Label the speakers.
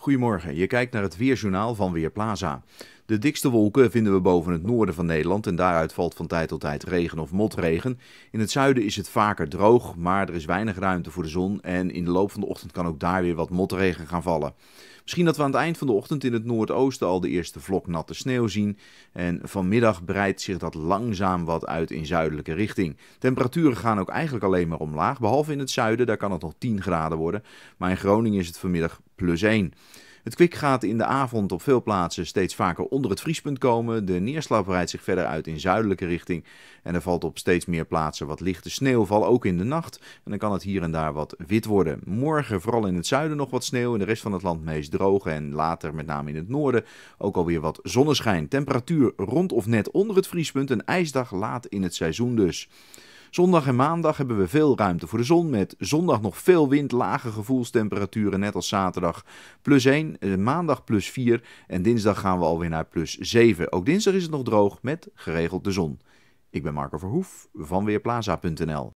Speaker 1: Goedemorgen, je kijkt naar het Weerjournaal van Weerplaza. De dikste wolken vinden we boven het noorden van Nederland en daaruit valt van tijd tot tijd regen of motregen. In het zuiden is het vaker droog, maar er is weinig ruimte voor de zon en in de loop van de ochtend kan ook daar weer wat motregen gaan vallen. Misschien dat we aan het eind van de ochtend in het noordoosten al de eerste vlok natte sneeuw zien en vanmiddag breidt zich dat langzaam wat uit in zuidelijke richting. Temperaturen gaan ook eigenlijk alleen maar omlaag, behalve in het zuiden, daar kan het nog 10 graden worden, maar in Groningen is het vanmiddag plus 1. Het kwik gaat in de avond op veel plaatsen steeds vaker onder het vriespunt komen. De neerslag breidt zich verder uit in zuidelijke richting. En er valt op steeds meer plaatsen wat lichte sneeuwval, ook in de nacht. En dan kan het hier en daar wat wit worden. Morgen vooral in het zuiden nog wat sneeuw. In de rest van het land meest droog. En later met name in het noorden ook alweer wat zonneschijn. Temperatuur rond of net onder het vriespunt. Een ijsdag laat in het seizoen dus. Zondag en maandag hebben we veel ruimte voor de zon. Met zondag nog veel wind, lage gevoelstemperaturen, net als zaterdag plus 1. Eh, maandag plus 4. En dinsdag gaan we alweer naar plus 7. Ook dinsdag is het nog droog met geregeld de zon. Ik ben Marco Verhoef van Weerplaza.nl.